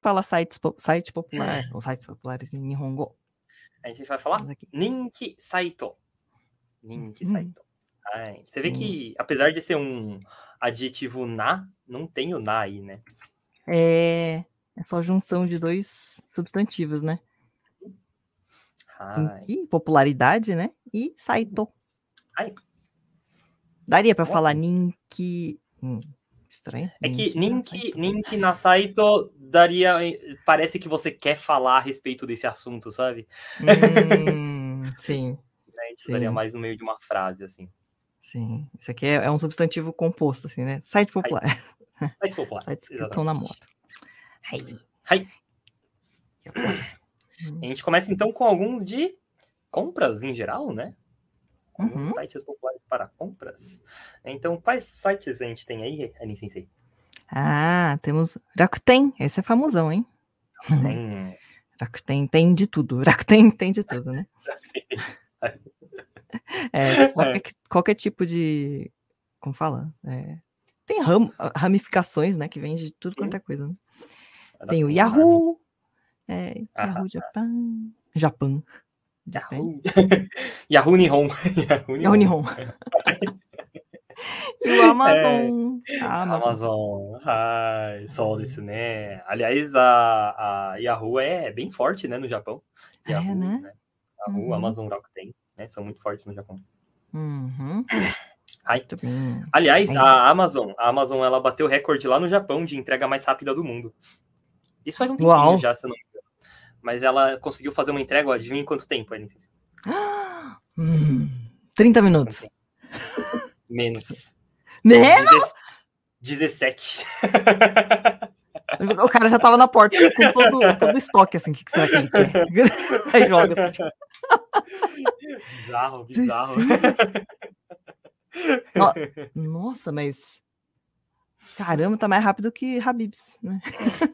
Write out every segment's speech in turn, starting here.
fala sites, site popular, é. os sites populares em Nihongo. A gente vai falar Ninki Saito. Ninki hum. Saito. Ai, você vê hum. que, apesar de ser um adjetivo na, não tem o na aí, né? É, é só junção de dois substantivos, né? Ninki, popularidade, né? E Saito. Ai. Daria para falar Ninki... Hum, estranho. É que Ninki, é Ninki na Saito daria. Parece que você quer falar a respeito desse assunto, sabe? Hum, sim. A gente sim. usaria mais no meio de uma frase, assim. Sim. Isso aqui é, é um substantivo composto, assim, né? Site popular. Sites populares. Sites que estão na moto. Aí. Aí. A gente começa então com alguns de compras em geral, né? Uhum. Sites populares para compras. Então, quais sites a gente tem aí, Aline ah, temos Rakuten, esse é famosão, hein? Hum. Rakuten tem de tudo, Rakuten tem de tudo, né? é, qualquer, qualquer, tipo de, como fala? É, tem ram, ramificações, né, que vem de tudo quanto é coisa, né? Tem o Yahoo, é, ah, Yahoo Japan, Japan. Japan. Yahoo Yahoo Nihon. Yahoo Nihon o Amazon. É, ah, Amazon. Ai, sol desse, né? Aliás, a, a Yahoo é bem forte, né, no Japão. É, Yahoo, é, né? né? Yahoo, uhum. Amazon, Rakuten, né? São muito fortes no Japão. Uhum. Ai. Aliás, a Amazon, a Amazon, ela bateu recorde lá no Japão de entrega mais rápida do mundo. Isso faz um tempinho Uau. já, se eu não me engano. Mas ela conseguiu fazer uma entrega, de em quanto tempo, 30 hum, minutos. Menos. Menos? Né, 17. O cara já tava na porta né, com todo, todo estoque, assim, o que, que será que ele quer? Aí joga. Assim, tipo. Bizarro, bizarro. Nossa, mas. Caramba, tá mais rápido que Habibs, né?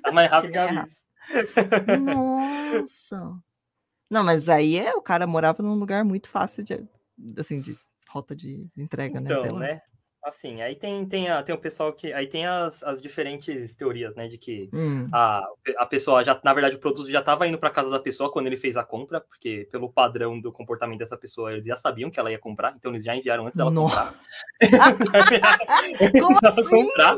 Tá mais rápido que tá Habibs. Nossa. Não, mas aí é, o cara morava num lugar muito fácil de, assim, de rota de entrega, né, então, né? né? Assim, aí tem, tem, a, tem o pessoal que. Aí tem as, as diferentes teorias, né? De que hum. a, a pessoa já, na verdade, o produto já estava indo para casa da pessoa quando ele fez a compra, porque pelo padrão do comportamento dessa pessoa, eles já sabiam que ela ia comprar, então eles já enviaram antes dela Nossa. comprar. Como assim? comprar.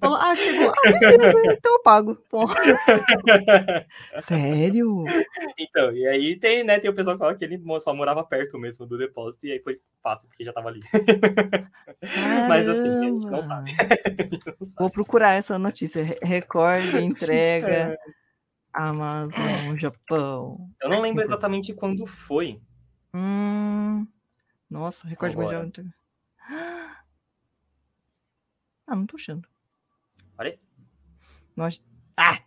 ah, chegou. Ah, então eu pago. Sério? Então, e aí tem, né? Tem o pessoal que fala que ele só morava perto mesmo do depósito, e aí foi fácil, porque já tava ali. Mas assim, a gente não sabe. não sabe. Vou procurar essa notícia. Record entrega é. Amazon Japão. Eu não lembro exatamente quando foi. Hum, nossa, recorde Agora. mundial entrega. Ah, não tô achando. Olha Nós... Ah!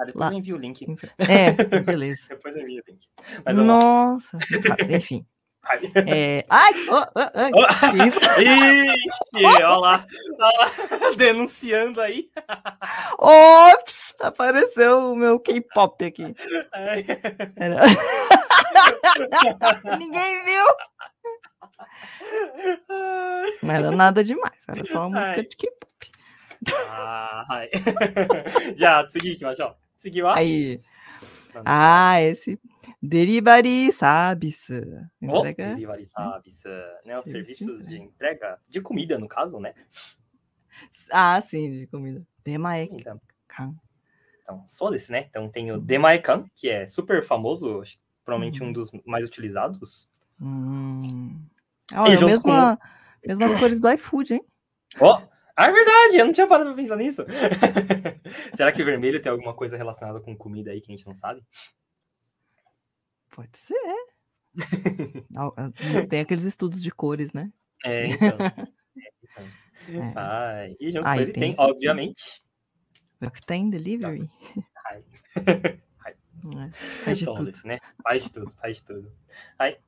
Ah, depois Lá. eu envio o link. É, beleza. depois eu envio o link. Mas, Nossa, tá. enfim. Ai! Oh, Ixi, olha lá. Denunciando aí. Ops! Apareceu o meu K-pop aqui. É. Era... Ninguém viu. Não era nada demais, era só uma música de K-pop. Ah, Já, segui, aí. Tá ah, esse Oh, delivery hum, service, né? Os serviços, de entrega de comida, no caso, né? Ah, sim, de comida. Demaekan. Então, só desse, né? Então tem o Demaekan, hum. que é super famoso, provavelmente um uhum. dos mais utilizados. Hum. Olha, é mesmo com... mesmas cores do iFood, hein? Ó, oh, é verdade, eu não tinha parado pra pensar nisso. Será que vermelho tem alguma coisa relacionada com comida aí que a gente não sabe? Pode ser. Ah, tem aqueles estudos de cores, né? É, então. É. Ah, e junto ah, com ele tem, tem obviamente. O que tem delivery? Ai. Ai. É. Faz de então, tudo. Né? Faz de tudo, faz de tudo. Ai.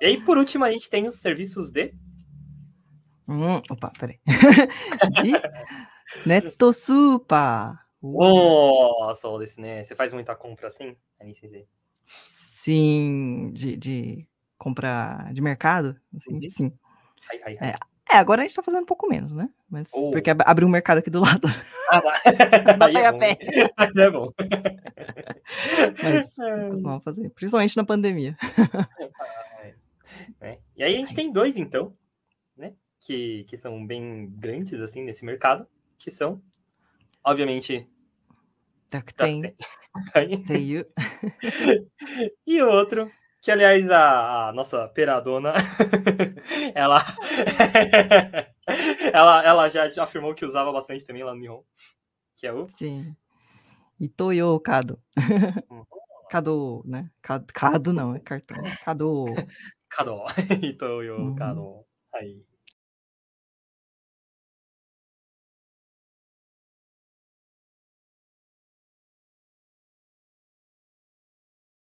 E aí, por último, a gente tem os serviços de. Hum, opa, peraí. de Netosupa! Oh, só desse, né? Você faz muita compra assim? Aí assim, de, de compra de mercado, assim, uhum. sim. Ai, ai, é, ai. É, agora a gente tá fazendo um pouco menos, né? Mas, oh. Porque abriu um mercado aqui do lado. Ah, tá. Aí é bom. Pé. Aí é bom. Mas costumava fazer, principalmente na pandemia. É. E aí a gente tem dois, então, né? Que, que são bem grandes, assim, nesse mercado, que são, obviamente, Tá tem. tem. e outro, que aliás a, a nossa peradona, ela, ela, ela já afirmou que usava bastante também lá no Nihon, que é o... Sim. Itoyo Kado. Uhum. Kado, né? Kado, Kado não, é cartão. Kado. Kado. Itoyo Kado. Uhum. Aí.